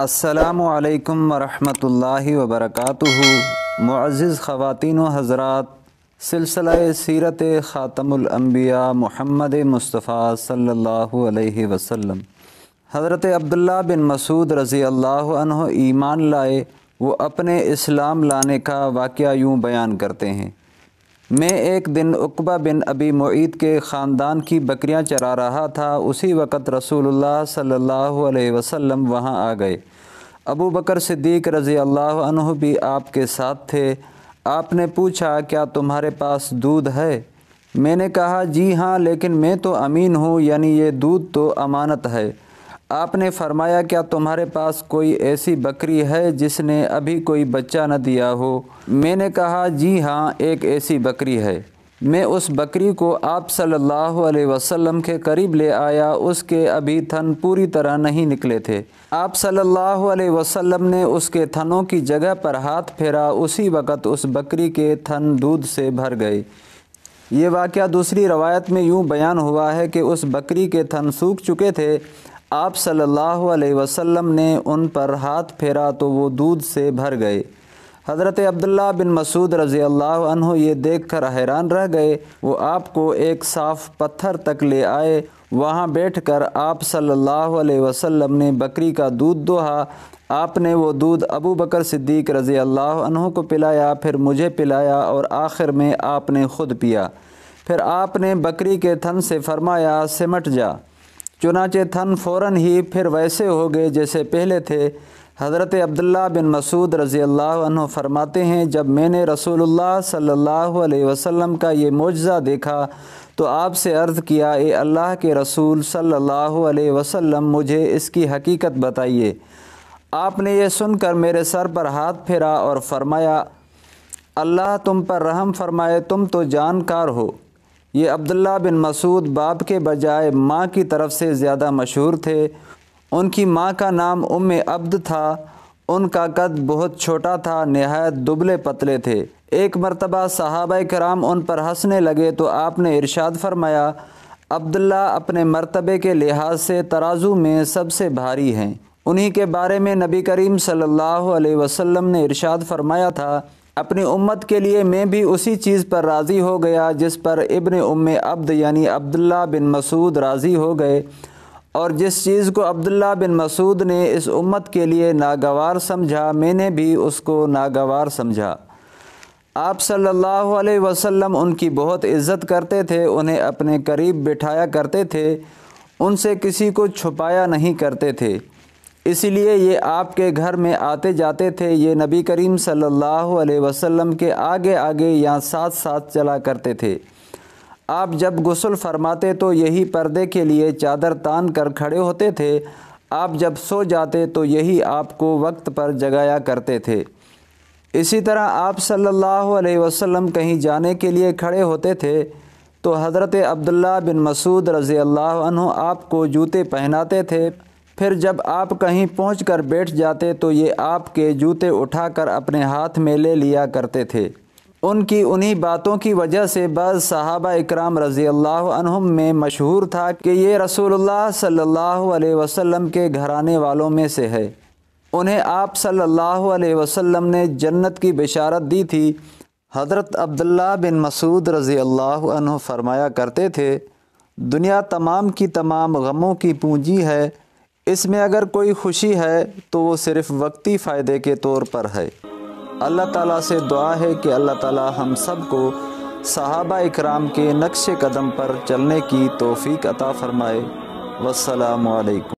असलकम वरहि वबरक मुआज़ ख़वातिन हज़रात सिलसिला सीरत ख़ातमबिया महमद मुस्तफ़ा सल्लल्लाहु वसम हज़रत अब्दुल्ला बिन मसूद रज़ी अल्लाह ईमान लाए वो अपने इस्लाम लाने का वाक़ यूँ बयान करते हैं मैं एक दिन उकबा बिन अबी मुईद के ख़ानदान की बकरियां चरा रहा था उसी वक़्त रसूलुल्लाह सल्लल्लाहु अलैहि वसल्लम वहां आ गए अबू बकर सिद्दीक रज़ी अल्लाह अनहु भी आपके साथ थे आपने पूछा क्या तुम्हारे पास दूध है मैंने कहा जी हाँ लेकिन मैं तो अमीन हूँ यानी ये दूध तो अमानत है आपने फरमाया क्या तुम्हारे पास कोई ऐसी बकरी है जिसने अभी कोई बच्चा न दिया हो मैंने कहा जी हाँ एक ऐसी बकरी है मैं उस बकरी को आप सल्लल्लाहु अलैहि वसल्लम के करीब ले आया उसके अभी थन पूरी तरह नहीं निकले थे आप सल्लल्लाहु अलैहि वसल्लम ने उसके थनों की जगह पर हाथ फेरा उसी वक़्त उस बकरी के थन दूध से भर गए ये वाक़ दूसरी रवायत में यूँ बयान हुआ है कि उस बकरी के थन सूख चुके थे आप सल्लल्लाहु अलैहि वसल्लम ने उन पर हाथ फेरा तो वो दूध से भर गए हज़रत अब्दुल्ला बिन मसूद रज़ी अल्लाह अनहु ये देख कर हैरान रह गए वो आपको एक साफ़ पत्थर तक ले आए वहाँ बैठ कर आप सल्लल्लाहु अलैहि वसल्लम ने बकरी का दूध दोहा आपने वो दूध अबू बकर सिद्दीक रज़ी अल्लाह अनहु को पिलाया फिर मुझे पिलाया और आखिर में आपने ख़ुद पिया फिर आपने बकरी के थन से फरमाया सिमट जा चुनाचे थन फ़ौर ही फिर वैसे हो गए जैसे पहले थे हज़रत अब्दुल्ला बिन मसूद रज़ी अल्लाह फरमाते हैं जब मैंने रसूलुल्लाह सल्लल्लाहु अलैहि वसल्लम का ये मुजज़ा देखा तो आपसे अर्ज़ किया ए अल्लाह के रसूल सल्लल्लाहु अलैहि वसल्लम मुझे इसकी हकीकत बताइए आपने ये सुनकर मेरे सर पर हाथ फेरा और फरमाया अल्लाह तुम पर रहम फरमाए तुम तो जानकार हो ये अब्दुल्ला बिन मसूद बाप के बजाय माँ की तरफ से ज़्यादा मशहूर थे उनकी माँ का नाम उम अब्द था उनका कद बहुत छोटा था नहायत दुबले पतले थे एक मरतबा साहब कराम उन पर हंसने लगे तो आपने इरशाद फरमाया अब्दुल्ला अपने मरतबे के लिहाज से तराजू में सबसे भारी हैं उन्हीं के बारे में नबी करीम सल्लल्लाहु अलैहि वसल्लम ने इरशाद फरमाया था अपनी उम्मत के लिए मैं भी उसी चीज़ पर राज़ी हो गया जिस पर इबन उम अब्द यानी अब्दुल्ला बिन मसूद राज़ी हो गए और जिस चीज़ को अब्दुल्ला बिन मसूद ने इस उम्मत के लिए नागवार समझा मैंने भी उसको नागवार समझा आप सल्लल्लाहु अलैहि वसल्लम उनकी बहुत इज़्ज़त करते थे उन्हें अपने करीब बिठाया करते थे उनसे किसी को छुपाया नहीं करते थे इसलिए ये आपके घर में आते जाते थे ये नबी करीम सल्लल्लाहु अलैहि वसल्लम के आगे आगे या साथ साथ चला करते थे आप जब गसल फरमाते तो यही पर्दे के लिए चादर तान कर खड़े होते थे आप जब सो जाते तो यही आपको वक्त पर जगाया करते थे इसी तरह आप सल्लल्लाहु अलैहि वसल्लम कहीं जाने के लिए खड़े होते थे तो हज़रत अब्दुल्ला बिन मसूद रज़ी अल्लाह आपको जूते पहनाते थे फिर जब आप कहीं पहुँच कर बैठ जाते तो ये आपके जूते उठाकर अपने हाथ में ले लिया करते थे उनकी उन्हीं बातों की वजह से बस साहबा इकराम रज़ी अल्लाह में मशहूर था कि ये रसूलुल्लाह सल्लल्लाहु अलैहि वसल्लम के घराने वालों में से है उन्हें आप सल्लल्लाहु अलैहि वसल्लम ने जन्नत की बिशारत दी थी हज़रत अब्दुल्ला बिन मसूद रज़ी अल्लाह फरमाया करते थे दुनिया तमाम की तमाम गमों की पूंजी है इसमें अगर कोई खुशी है तो वो सिर्फ वक्ती फ़ायदे के तौर पर है अल्लाह ताला से दुआ है कि अल्लाह ताला हम सब को सहाबा इकराम के नक्श कदम पर चलने की तोफ़ी अता फ़रमाए वसलामकुम